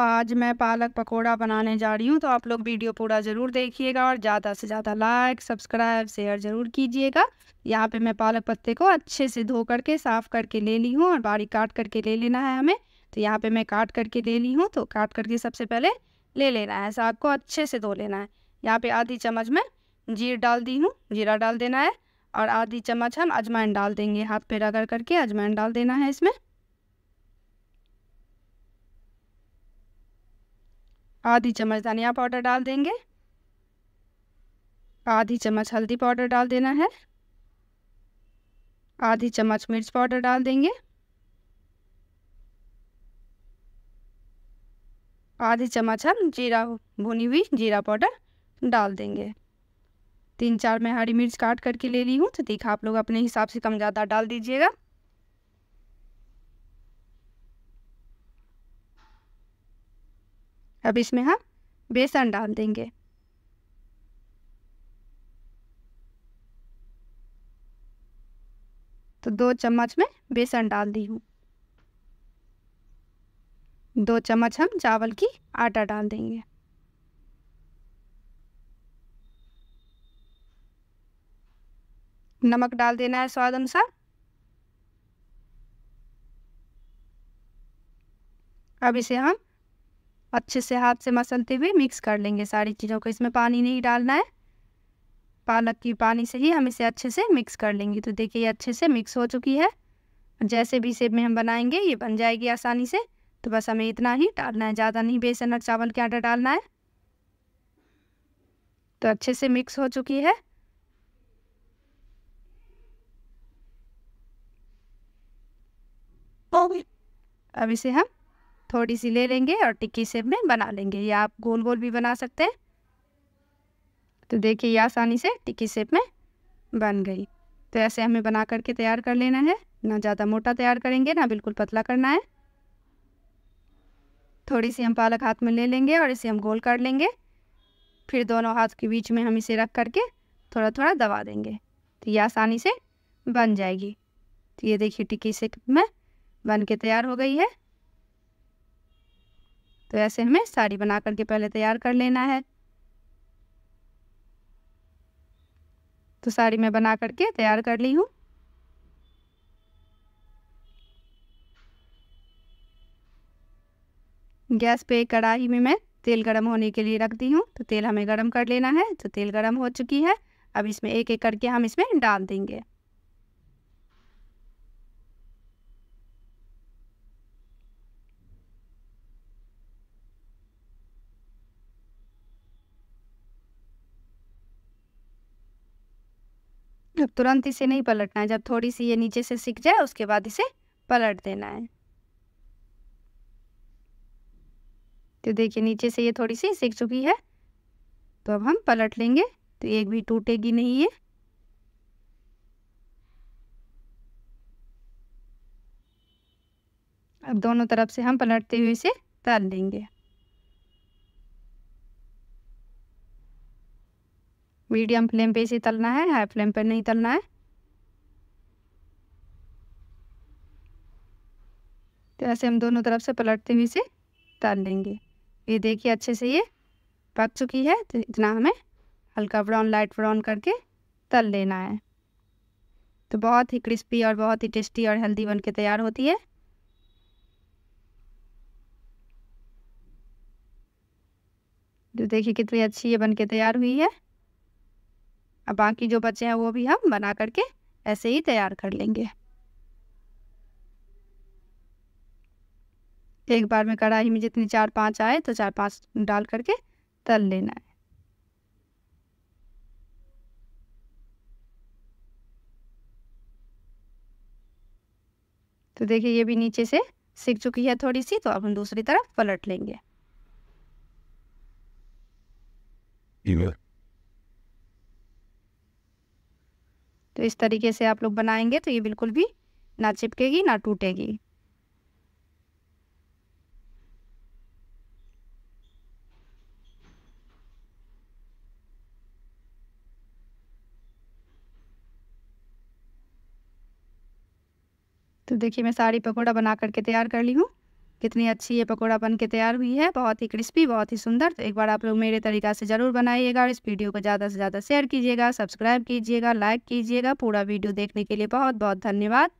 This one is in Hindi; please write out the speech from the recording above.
आज मैं पालक पकोड़ा बनाने जा रही हूँ तो आप लोग वीडियो पूरा ज़रूर देखिएगा और ज़्यादा से ज़्यादा लाइक सब्सक्राइब शेयर ज़रूर कीजिएगा यहाँ पे मैं पालक पत्ते को अच्छे से धो करके साफ़ करके ले ली हूँ और बारीक काट करके ले लेना है हमें तो यहाँ पे मैं काट करके ले ली हूँ तो काट करके सबसे पहले ले लेना है साग को अच्छे से धो लेना है यहाँ पर आधी चम्मच में जीर डाल दी हूँ जीरा डाल देना है और आधी चम्मच हम अजमैन डाल देंगे हाथ पे रगड़ करके अजमैन डाल देना है इसमें आधी चम्मच धनिया पाउडर डाल देंगे आधी चम्मच हल्दी पाउडर डाल देना है आधी चम्मच मिर्च पाउडर डाल देंगे आधी चम्मच हम जीरा भुनी हुई जीरा पाउडर डाल देंगे तीन चार मैं हरी मिर्च काट करके ले ली हूँ तो देखा आप लोग अपने हिसाब से कम ज़्यादा डाल दीजिएगा अब इसमें हम बेसन डाल देंगे तो दो चम्मच में बेसन डाल दी हूँ दो चम्मच हम चावल की आटा डाल देंगे नमक डाल देना है स्वाद अनुसार अब इसे हम अच्छे से हाथ से मसलते हुए मिक्स कर लेंगे सारी चीज़ों को इसमें पानी नहीं डालना है पालक की पानी से ही हम इसे अच्छे से मिक्स कर लेंगे तो देखिए ये अच्छे से मिक्स हो चुकी है जैसे भी सेब में हम बनाएंगे ये बन जाएगी आसानी से तो बस हमें इतना ही डालना है ज़्यादा नहीं बेसन और चावल के आटा डालना है तो अच्छे से मिक्स हो चुकी है अब इसे हम थोड़ी सी ले लेंगे और टिक्की शेप में बना लेंगे या आप गोल गोल भी बना सकते हैं तो देखिए ये आसानी से टिक्की शेप में बन गई तो ऐसे हमें बना करके तैयार कर लेना है ना ज़्यादा मोटा तैयार करेंगे ना बिल्कुल पतला करना है थोड़ी सी हम पालक हाथ में ले लेंगे और इसे हम गोल कर लेंगे फिर दोनों हाथ के बीच में हम इसे रख करके थोड़ा थोड़ा दबा देंगे तो ये आसानी से बन जाएगी तो ये देखिए टिक्की से में बन के तैयार हो गई है तो ऐसे हमें साड़ी बना करके पहले तैयार कर लेना है तो साड़ी मैं बना करके तैयार कर ली हूँ गैस पे कढ़ाई में मैं तेल गरम होने के लिए रख दी हूँ तो तेल हमें गरम कर लेना है तो तेल गरम हो चुकी है अब इसमें एक एक करके हम इसमें डाल देंगे अब तुरंत इसे नहीं पलटना है जब थोड़ी सी ये नीचे से सीख जाए उसके बाद इसे पलट देना है तो देखिए नीचे से ये थोड़ी सी सीख चुकी है तो अब हम पलट लेंगे तो एक भी टूटेगी नहीं ये अब दोनों तरफ से हम पलटते हुए इसे तल लेंगे मीडियम फ्लेम पे इसे तलना है हाई फ्लेम पे नहीं तलना है तो ऐसे हम दोनों तरफ से पलटते हुए इसे तल लेंगे ये देखिए अच्छे से ये पक चुकी है तो इतना हमें हल्का ब्राउन लाइट ब्राउन करके तल लेना है तो बहुत ही क्रिस्पी और बहुत ही टेस्टी और हेल्दी बन के तैयार होती है तो देखिए कितनी अच्छी ये बन के तैयार हुई है अब बाकी जो बचे हैं वो भी हम बना करके ऐसे ही तैयार कर लेंगे एक बार में कढ़ाई में जितनी चार पांच आए तो चार पांच डाल करके तल लेना है तो देखिए ये भी नीचे से सीख चुकी है थोड़ी सी तो अब हम दूसरी तरफ पलट लेंगे तो इस तरीके से आप लोग बनाएंगे तो ये बिल्कुल भी ना चिपकेगी ना टूटेगी तो देखिए मैं सारी पकौड़ा बना करके तैयार कर ली हूँ कितनी अच्छी ये पकौड़ा बन के तैयार हुई है बहुत ही क्रिस्पी बहुत ही सुंदर तो एक बार आप लोग मेरे तरीका से ज़रूर बनाइएगा और इस वीडियो को ज़्यादा से ज़्यादा शेयर कीजिएगा सब्सक्राइब कीजिएगा लाइक कीजिएगा पूरा वीडियो देखने के लिए बहुत बहुत धन्यवाद